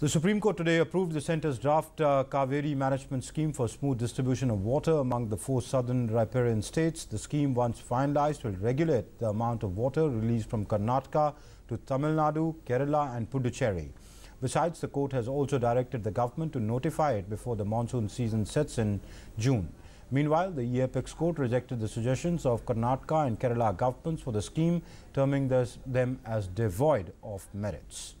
The Supreme Court today approved the center's draft uh, Kaveri management scheme for smooth distribution of water among the four southern riparian states. The scheme, once finalized, will regulate the amount of water released from Karnataka to Tamil Nadu, Kerala and Puducherry. Besides, the court has also directed the government to notify it before the monsoon season sets in June. Meanwhile, the Apex court rejected the suggestions of Karnataka and Kerala governments for the scheme, terming this, them as devoid of merits.